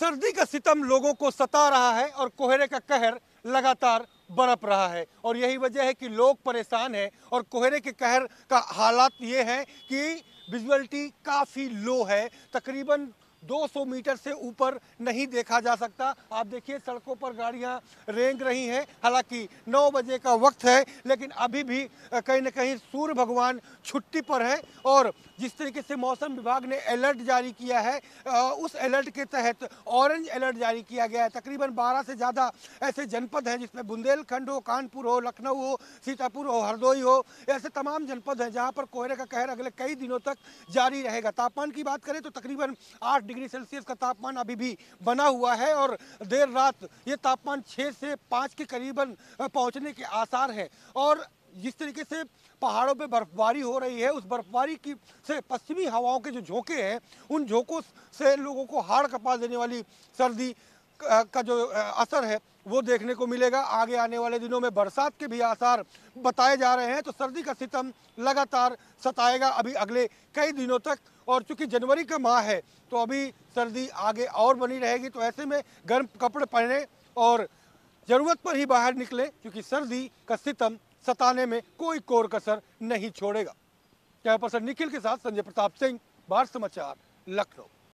सर्दी का सितम लोगों को सता रहा है और कोहरे का कहर लगातार बरप रहा है और यही वजह है कि लोग परेशान हैं और कोहरे के कहर का हालात ये है कि विजुअलिटी काफ़ी लो है तकरीबन 200 मीटर से ऊपर नहीं देखा जा सकता आप देखिए सड़कों पर गाड़ियां रेंग रही हैं हालांकि 9 बजे का वक्त है लेकिन अभी भी कहीं ना कहीं सूर्य भगवान छुट्टी पर है और जिस तरीके से मौसम विभाग ने अलर्ट जारी किया है उस अलर्ट के तहत ऑरेंज अलर्ट जारी किया गया है तकरीबन 12 से ज़्यादा ऐसे जनपद हैं जिसमें बुंदेलखंड हो कानपुर हो लखनऊ हो सीतापुर हो हरदोई हो ऐसे तमाम जनपद हैं जहाँ पर कोहरे का कहर अगले कई दिनों तक तक जारी रहेगा तापमान की बात करें तो तकरीबन आठ डिग्री सेल्सियस का तापमान अभी भी बना हुआ है और देर रात ये तापमान छः से पाँच के करीबन पहुँचने के आसार है और जिस तरीके से पहाड़ों पे बर्फबारी हो रही है उस बर्फबारी की से पश्चिमी हवाओं के जो झोंके हैं उन झोंकों से लोगों को हाड़ कपा देने वाली सर्दी का जो असर है वो देखने को मिलेगा आगे आने वाले दिनों में बरसात के भी आसार बताए जा रहे हैं तो सर्दी का सितम लगातार सताएगा अभी अगले कई दिनों तक और चूंकि जनवरी का माह है तो अभी सर्दी आगे और बनी रहेगी तो ऐसे में गर्म कपड़े पहने और ज़रूरत पर ही बाहर निकले क्योंकि सर्दी का सितम सताने में कोई कोर कसर नहीं छोड़ेगा पर्सन निखिल के साथ संजय प्रताप सिंह बार समाचार लखनऊ